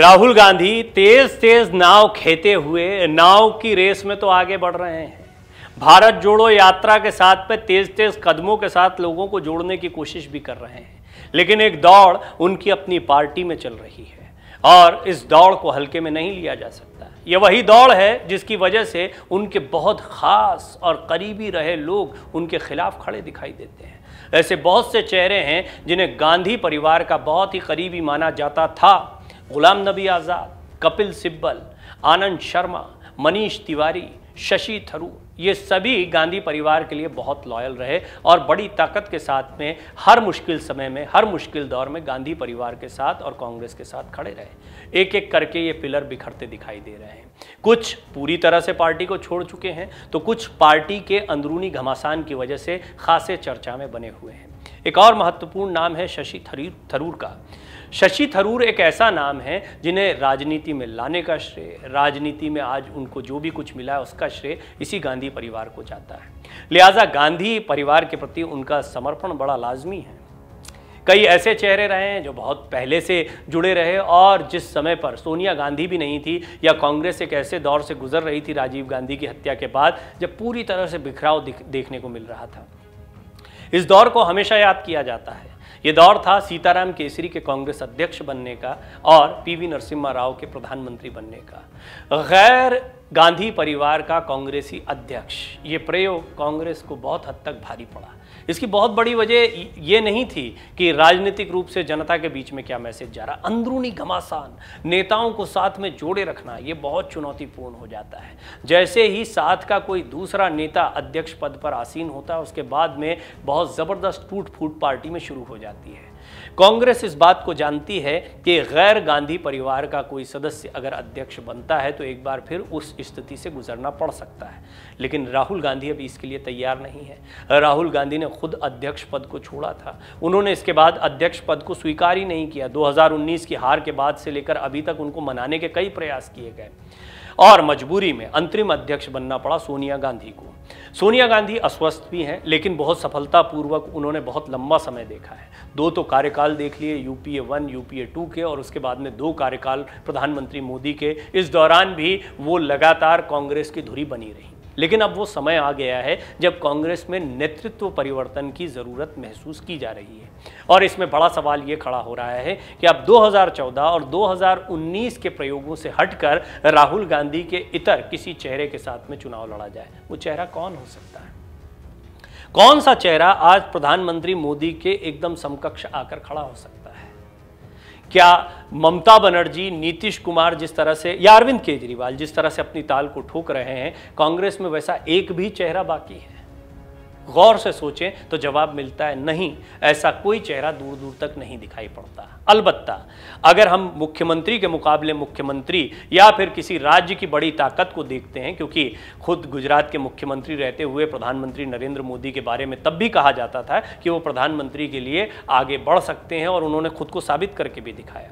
राहुल गांधी तेज तेज नाव खेते हुए नाव की रेस में तो आगे बढ़ रहे हैं भारत जोड़ो यात्रा के साथ पे तेज तेज कदमों के साथ लोगों को जोड़ने की कोशिश भी कर रहे हैं लेकिन एक दौड़ उनकी अपनी पार्टी में चल रही है और इस दौड़ को हल्के में नहीं लिया जा सकता ये वही दौड़ है जिसकी वजह से उनके बहुत खास और करीबी रहे लोग उनके खिलाफ खड़े दिखाई देते हैं ऐसे बहुत से चेहरे हैं जिन्हें गांधी परिवार का बहुत ही करीबी माना जाता था गुलाम नबी आज़ाद कपिल सिब्बल आनंद शर्मा मनीष तिवारी शशि थरूर ये सभी गांधी परिवार के लिए बहुत लॉयल रहे और बड़ी ताकत के साथ में हर मुश्किल समय में हर मुश्किल दौर में गांधी परिवार के साथ और कांग्रेस के साथ खड़े रहे एक एक करके ये पिलर बिखरते दिखाई दे रहे हैं कुछ पूरी तरह से पार्टी को छोड़ चुके हैं तो कुछ पार्टी के अंदरूनी घमासान की वजह से खासे चर्चा में बने हुए हैं एक और महत्वपूर्ण नाम है शशि थरूर का शशि थरूर एक ऐसा नाम है जिन्हें राजनीति में लाने का श्रेय राजनीति में आज उनको जो भी कुछ मिला है उसका श्रेय इसी गांधी परिवार को जाता है लिहाजा गांधी परिवार के प्रति उनका समर्पण बड़ा लाजमी है कई ऐसे चेहरे रहे हैं जो बहुत पहले से जुड़े रहे और जिस समय पर सोनिया गांधी भी नहीं थी या कांग्रेस एक ऐसे दौर से गुजर रही थी राजीव गांधी की हत्या के बाद जब पूरी तरह से बिखराव देखने को मिल रहा था इस दौर को हमेशा याद किया जाता है ये दौर था सीताराम केसरी के कांग्रेस अध्यक्ष बनने का और पीवी नरसिम्हा राव के प्रधानमंत्री बनने का गैर गांधी परिवार का कांग्रेसी अध्यक्ष ये प्रयोग कांग्रेस को बहुत हद तक भारी पड़ा इसकी बहुत बड़ी वजह ये नहीं थी कि राजनीतिक रूप से जनता के बीच में क्या मैसेज जा रहा अंदरूनी घमासान नेताओं को साथ में जोड़े रखना ये बहुत चुनौतीपूर्ण हो जाता है जैसे ही साथ का कोई दूसरा नेता अध्यक्ष पद पर आसीन होता है उसके बाद में बहुत ज़बरदस्त टूट फूट पार्टी में शुरू हो जाती है कांग्रेस इस बात को जानती है कि गैर गांधी परिवार का कोई सदस्य अगर अध्यक्ष बनता है तो एक बार फिर उस स्थिति से गुजरना पड़ सकता है लेकिन राहुल गांधी अभी इसके लिए तैयार नहीं है राहुल गांधी ने खुद अध्यक्ष पद को छोड़ा था उन्होंने इसके बाद अध्यक्ष पद को स्वीकार ही नहीं किया दो की हार के बाद से लेकर अभी तक उनको मनाने के कई प्रयास किए गए और मजबूरी में अंतरिम अध्यक्ष बनना पड़ा सोनिया गांधी को सोनिया गांधी अस्वस्थ भी हैं लेकिन बहुत सफलतापूर्वक उन्होंने बहुत लंबा समय देखा है दो तो कार्यकाल देख लिए यूपीए वन यूपीए टू के और उसके बाद में दो कार्यकाल प्रधानमंत्री मोदी के इस दौरान भी वो लगातार कांग्रेस की धुरी बनी रही लेकिन अब वो समय आ गया है जब कांग्रेस में नेतृत्व परिवर्तन की ज़रूरत महसूस की जा रही है और इसमें बड़ा सवाल ये खड़ा हो रहा है कि अब 2014 और 2019 के प्रयोगों से हटकर राहुल गांधी के इतर किसी चेहरे के साथ में चुनाव लड़ा जाए वो चेहरा कौन हो सकता है कौन सा चेहरा आज प्रधानमंत्री मोदी के एकदम समकक्ष आकर खड़ा हो सकता है क्या ममता बनर्जी नीतीश कुमार जिस तरह से या अरविंद केजरीवाल जिस तरह से अपनी ताल को ठोक रहे हैं कांग्रेस में वैसा एक भी चेहरा बाकी है गौर से सोचें तो जवाब मिलता है नहीं ऐसा कोई चेहरा दूर दूर तक नहीं दिखाई पड़ता अलबत्ता अगर हम मुख्यमंत्री के मुकाबले मुख्यमंत्री या फिर किसी राज्य की बड़ी ताकत को देखते हैं क्योंकि खुद गुजरात के मुख्यमंत्री रहते हुए प्रधानमंत्री नरेंद्र मोदी के बारे में तब भी कहा जाता था कि वो प्रधानमंत्री के लिए आगे बढ़ सकते हैं और उन्होंने खुद को साबित करके भी दिखाया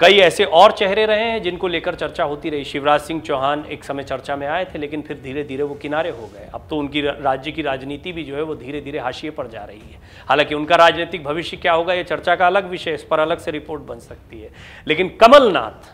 कई ऐसे और चेहरे रहे हैं जिनको लेकर चर्चा होती रही शिवराज सिंह चौहान एक समय चर्चा में आए थे लेकिन फिर धीरे धीरे वो किनारे हो गए अब तो उनकी राज्य की राजनीति भी जो है वो धीरे धीरे हाशिए पर जा रही है हालांकि उनका राजनीतिक भविष्य क्या होगा ये चर्चा का अलग विषय इस पर अलग से रिपोर्ट बन सकती है लेकिन कमलनाथ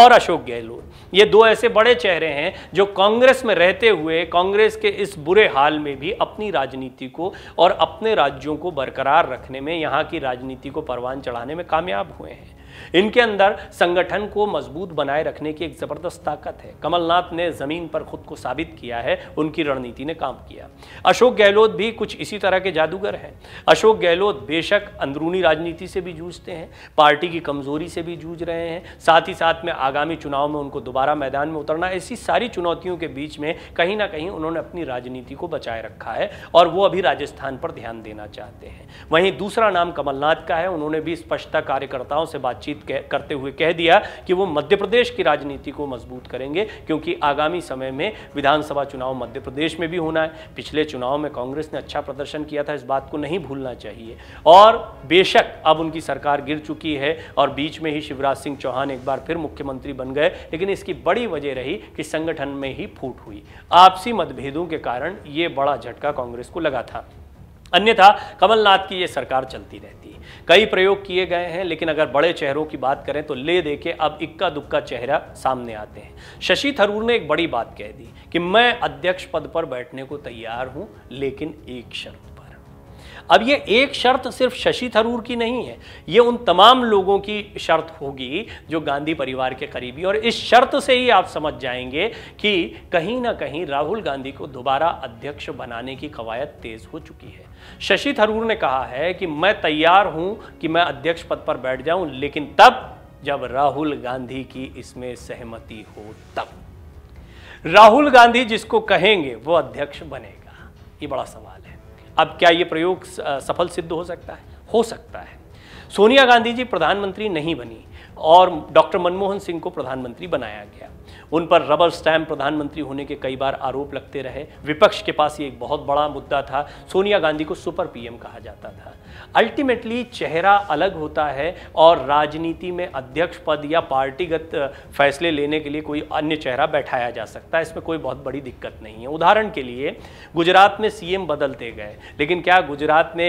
और अशोक गहलोत ये दो ऐसे बड़े चेहरे हैं जो कांग्रेस में रहते हुए कांग्रेस के इस बुरे हाल में भी अपनी राजनीति को और अपने राज्यों को बरकरार रखने में यहाँ की राजनीति को परवान चढ़ाने में कामयाब हुए हैं इनके अंदर संगठन को मजबूत बनाए रखने की एक ज़बरदस्त ताकत है कमलनाथ ने ज़मीन पर खुद को साबित किया है उनकी रणनीति ने काम किया अशोक गहलोत भी कुछ इसी तरह के जादूगर हैं अशोक गहलोत बेशक अंदरूनी राजनीति से भी जूझते हैं पार्टी की कमज़ोरी से भी जूझ रहे हैं साथ ही साथ में आगामी चुनाव में उनको दोबारा मैदान में उतरना ऐसी सारी चुनौतियों के बीच में कहीं ना कहीं उन्होंने अपनी राजनीति को बचाए रखा है और वो अभी राजस्थान पर ध्यान देना चाहते हैं वहीं दूसरा नाम कमलनाथ का है उन्होंने भी स्पष्टता कार्यकर्ताओं से बातचीत बातचीत करते हुए कह दिया कि वो मध्य प्रदेश की राजनीति को मजबूत करेंगे क्योंकि आगामी समय में विधानसभा चुनाव मध्य प्रदेश में भी होना है पिछले चुनाव में कांग्रेस ने अच्छा प्रदर्शन किया था इस बात को नहीं भूलना चाहिए और बेशक अब उनकी सरकार गिर चुकी है और बीच में ही शिवराज सिंह चौहान एक बार फिर मुख्यमंत्री बन गए लेकिन इसकी बड़ी वजह रही कि संगठन में ही फूट हुई आपसी मतभेदों के कारण ये बड़ा झटका कांग्रेस को लगा था अन्यथा कमलनाथ की ये सरकार चलती रहती कई प्रयोग किए गए हैं लेकिन अगर बड़े चेहरों की बात करें तो ले देके अब इक्का दुक्का चेहरा सामने आते हैं शशि थरूर ने एक बड़ी बात कह दी कि मैं अध्यक्ष पद पर बैठने को तैयार हूं लेकिन एक शर्त अब ये एक शर्त सिर्फ शशि थरूर की नहीं है ये उन तमाम लोगों की शर्त होगी जो गांधी परिवार के करीबी और इस शर्त से ही आप समझ जाएंगे कि कहीं ना कहीं राहुल गांधी को दोबारा अध्यक्ष बनाने की कवायद तेज हो चुकी है शशि थरूर ने कहा है कि मैं तैयार हूं कि मैं अध्यक्ष पद पर बैठ जाऊं लेकिन तब जब राहुल गांधी की इसमें सहमति हो तब राहुल गांधी जिसको कहेंगे वो अध्यक्ष बनेगा ये बड़ा सवाल अब क्या ये प्रयोग सफल सिद्ध हो सकता है हो सकता है सोनिया गांधी जी प्रधानमंत्री नहीं बनी और डॉक्टर मनमोहन सिंह को प्रधानमंत्री बनाया गया उन पर रबर स्टैम्प प्रधानमंत्री होने के कई बार आरोप लगते रहे विपक्ष के पास ये एक बहुत बड़ा मुद्दा था सोनिया गांधी को सुपर पीएम कहा जाता था अल्टीमेटली चेहरा अलग होता है और राजनीति में अध्यक्ष पद या पार्टीगत फैसले लेने के लिए कोई अन्य चेहरा बैठाया जा सकता है इसमें कोई बहुत बड़ी दिक्कत नहीं है उदाहरण के लिए गुजरात में सीएम बदलते गए लेकिन क्या गुजरात में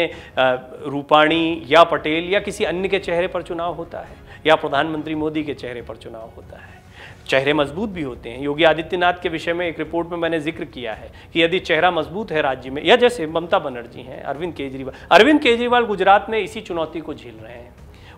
रूपाणी या पटेल या किसी अन्य के चेहरे पर चुनाव होता है या प्रधानमंत्री मोदी के चेहरे पर चुनाव होता है चेहरे मजबूत भी होते हैं योगी आदित्यनाथ के विषय में एक रिपोर्ट में मैंने जिक्र किया है कि यदि चेहरा मजबूत है राज्य में या जैसे ममता बनर्जी हैं अरविंद केजरीवाल अरविंद केजरीवाल गुजरात में इसी चुनौती को झेल रहे हैं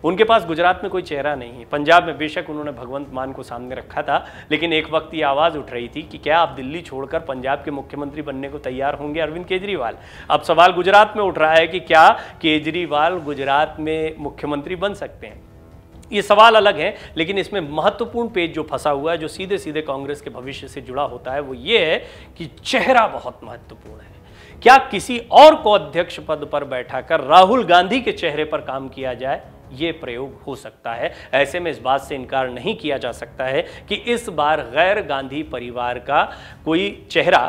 उनके पास गुजरात में कोई चेहरा नहीं है पंजाब में बेशक उन्होंने भगवंत मान को सामने रखा था लेकिन एक वक्त ये आवाज़ उठ रही थी कि क्या आप दिल्ली छोड़कर पंजाब के मुख्यमंत्री बनने को तैयार होंगे अरविंद केजरीवाल अब सवाल गुजरात में उठ रहा है कि क्या केजरीवाल गुजरात में मुख्यमंत्री बन सकते हैं ये सवाल अलग है लेकिन इसमें महत्वपूर्ण पेज जो फंसा हुआ है जो सीधे सीधे कांग्रेस के भविष्य से जुड़ा होता है वो ये है कि चेहरा बहुत महत्वपूर्ण है क्या किसी और को अध्यक्ष पद पर बैठाकर राहुल गांधी के चेहरे पर काम किया जाए ये प्रयोग हो सकता है ऐसे में इस बात से इनकार नहीं किया जा सकता है कि इस बार गैर गांधी परिवार का कोई चेहरा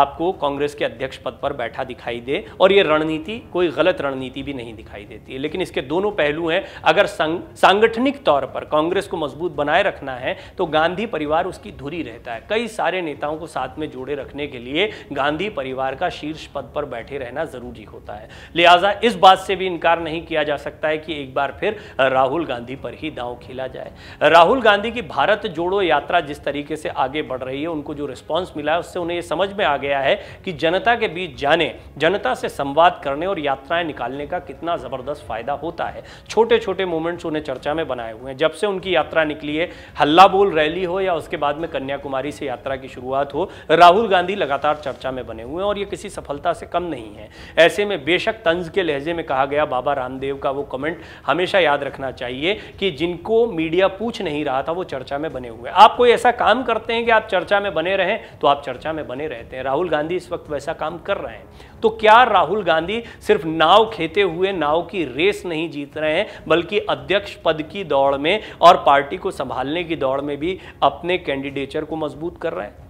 आपको कांग्रेस के अध्यक्ष पद पर बैठा दिखाई दे और ये रणनीति कोई गलत रणनीति भी नहीं दिखाई देती है लेकिन इसके दोनों पहलू हैं अगर सांगठनिक तौर पर कांग्रेस को मजबूत बनाए रखना है तो गांधी परिवार उसकी धुरी रहता है कई सारे नेताओं को साथ में जोड़े रखने के लिए गांधी परिवार का शीर्ष पद पर बैठे रहना जरूरी होता है लिहाजा इस बात से भी इनकार नहीं किया जा सकता है कि एक बार फिर राहुल गांधी पर ही दांव खेला जाए राहुल गांधी की भारत जोड़ो यात्रा जिस तरीके से आगे बढ़ रही है उनको जो रिस्पॉन्स मिला है उससे उन्हें ये समझ में आ गया है कि जनता के बीच जाने जनता से संवाद करने और यात्राएं निकालने का कितना ज़बरदस्त फायदा होता है छोटे छोटे मोमेंट्स उन्हें चर्चा में बनाए हुए हैं जब से उनकी यात्रा निकली है हल्ला बोल रैली हो या उसके बाद में कन्याकुमारी से यात्रा की शुरुआत हो राहुल गांधी लगातार चर्चा में बने हुए हैं और ये किसी सफलता से कम नहीं है ऐसे में बेशक तंज के लहजे में कहा गया बाबा रामदेव का वो कमेंट हमेशा हमेशा याद रखना चाहिए कि जिनको मीडिया पूछ नहीं रहा था वो चर्चा में बने हुए आप कोई ऐसा काम करते हैं कि आप चर्चा में बने रहें तो आप चर्चा में बने रहते हैं राहुल गांधी इस वक्त वैसा काम कर रहे हैं तो क्या राहुल गांधी सिर्फ नाव खेते हुए नाव की रेस नहीं जीत रहे हैं बल्कि अध्यक्ष पद की दौड़ में और पार्टी को संभालने की दौड़ में भी अपने कैंडिडेचर को मजबूत कर रहे हैं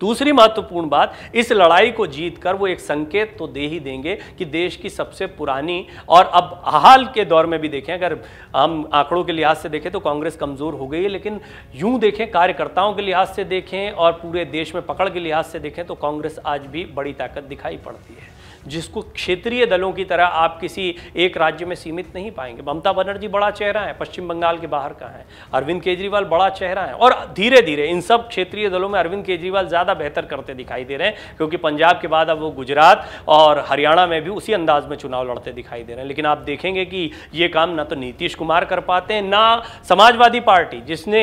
दूसरी महत्वपूर्ण बात इस लड़ाई को जीतकर वो एक संकेत तो दे ही देंगे कि देश की सबसे पुरानी और अब हाल के दौर में भी देखें अगर हम आंकड़ों के लिहाज से देखें तो कांग्रेस कमज़ोर हो गई है लेकिन यूं देखें कार्यकर्ताओं के लिहाज से देखें और पूरे देश में पकड़ के लिहाज से देखें तो कांग्रेस आज भी बड़ी ताकत दिखाई पड़ती है जिसको क्षेत्रीय दलों की तरह आप किसी एक राज्य में सीमित नहीं पाएंगे ममता बनर्जी बड़ा चेहरा है पश्चिम बंगाल के बाहर का है अरविंद केजरीवाल बड़ा चेहरा है और धीरे धीरे इन सब क्षेत्रीय दलों में अरविंद केजरीवाल ज़्यादा बेहतर करते दिखाई दे रहे हैं क्योंकि पंजाब के बाद अब वो गुजरात और हरियाणा में भी उसी अंदाज में चुनाव लड़ते दिखाई दे रहे हैं लेकिन आप देखेंगे कि ये काम ना तो नीतीश कुमार कर पाते हैं ना समाजवादी पार्टी जिसने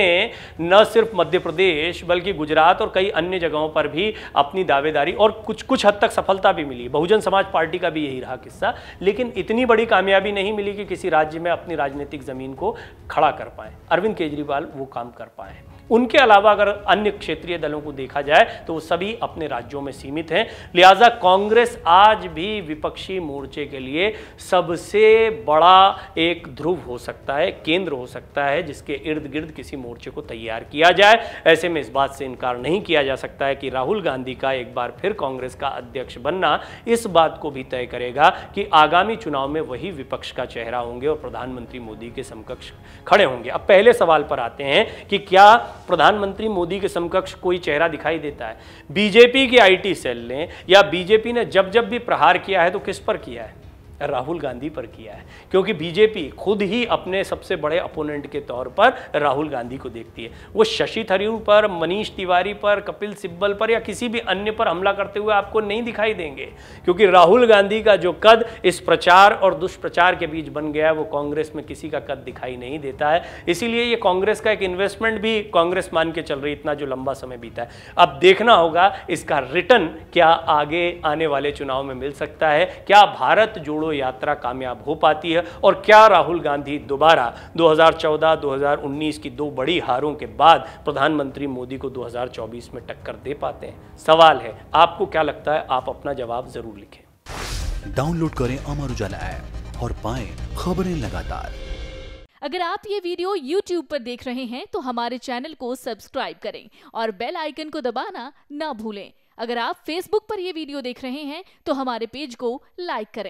न सिर्फ मध्य प्रदेश बल्कि गुजरात और कई अन्य जगहों पर भी अपनी दावेदारी और कुछ कुछ हद तक सफलता भी मिली बहुजन समाज पार्टी का भी यही रहा किस्सा लेकिन इतनी बड़ी कामयाबी नहीं मिली कि किसी राज्य में अपनी राजनीतिक ज़मीन को खड़ा कर पाएँ अरविंद केजरीवाल वो काम कर पाए हैं उनके अलावा अगर अन्य क्षेत्रीय दलों को देखा जाए तो वो सभी अपने राज्यों में सीमित हैं लिहाजा कांग्रेस आज भी विपक्षी मोर्चे के लिए सबसे बड़ा एक ध्रुव हो सकता है केंद्र हो सकता है जिसके इर्द गिर्द किसी मोर्चे को तैयार किया जाए ऐसे में इस बात से इनकार नहीं किया जा सकता है कि राहुल गांधी का एक बार फिर कांग्रेस का अध्यक्ष बनना इस बात को भी तय करेगा कि आगामी चुनाव में वही विपक्ष का चेहरा होंगे और प्रधानमंत्री मोदी के समकक्ष खड़े होंगे अब पहले सवाल पर आते हैं कि क्या प्रधानमंत्री मोदी के समकक्ष कोई चेहरा दिखाई देता है बीजेपी की आईटी सेल ने या बीजेपी ने जब जब भी प्रहार किया है तो किस पर किया है राहुल गांधी पर किया है क्योंकि बीजेपी खुद ही अपने सबसे बड़े अपोनेंट के तौर पर राहुल गांधी को देखती है वो शशि थरूर पर मनीष तिवारी पर कपिल सिब्बल पर या किसी भी अन्य पर हमला करते हुए आपको नहीं दिखाई देंगे क्योंकि राहुल गांधी का जो कद इस प्रचार और दुष्प्रचार के बीच बन गया है वो कांग्रेस में किसी का कद दिखाई नहीं देता है इसीलिए ये कांग्रेस का एक इन्वेस्टमेंट भी कांग्रेस मान के चल रही इतना जो लंबा समय बीता है अब देखना होगा इसका रिटर्न क्या आगे आने वाले चुनाव में मिल सकता है क्या भारत जोड़ो यात्रा कामयाब हो पाती है और क्या राहुल गांधी दोबारा 2014-2019 की दो बड़ी हारों के बाद प्रधानमंत्री मोदी को 2024 में टक्कर दे पाते हैं सवाल है आपको क्या लगता है आप अपना जवाब जरूर लिखें डाउनलोड करें अमर उजाला ऐप और पाए खबरें लगातार अगर आप ये वीडियो YouTube पर देख रहे हैं तो हमारे चैनल को सब्सक्राइब करें और बेल आइकन को दबाना ना भूलें अगर आप Facebook पर यह वीडियो देख रहे हैं तो हमारे पेज को लाइक करें